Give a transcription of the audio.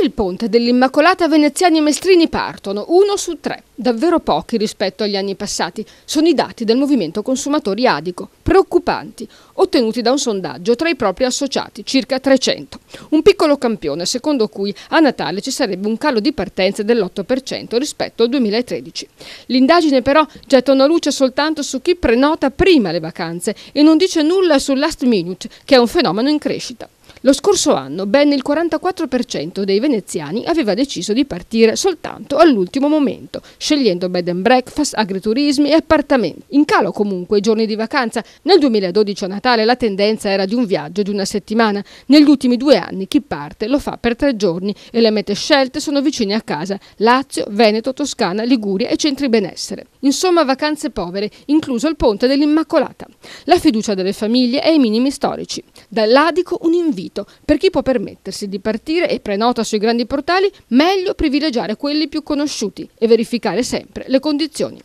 Per il ponte dell'Immacolata Veneziani e Mestrini partono uno su tre, davvero pochi rispetto agli anni passati, sono i dati del Movimento Consumatori Adico, preoccupanti, ottenuti da un sondaggio tra i propri associati, circa 300. Un piccolo campione secondo cui a Natale ci sarebbe un calo di partenze dell'8% rispetto al 2013. L'indagine però getta una luce soltanto su chi prenota prima le vacanze e non dice nulla sul last minute, che è un fenomeno in crescita. Lo scorso anno ben il 44% dei veneziani aveva deciso di partire soltanto all'ultimo momento, scegliendo bed and breakfast, agriturismi e appartamenti. In calo comunque i giorni di vacanza. Nel 2012 a Natale la tendenza era di un viaggio di una settimana. Negli ultimi due anni chi parte lo fa per tre giorni e le mete scelte sono vicine a casa. Lazio, Veneto, Toscana, Liguria e centri benessere. Insomma vacanze povere, incluso il ponte dell'Immacolata. La fiducia delle famiglie è ai minimi storici. Dall'Adico un invito sito. Per chi può permettersi di partire e prenota sui grandi portali, meglio privilegiare quelli più conosciuti e verificare sempre le condizioni.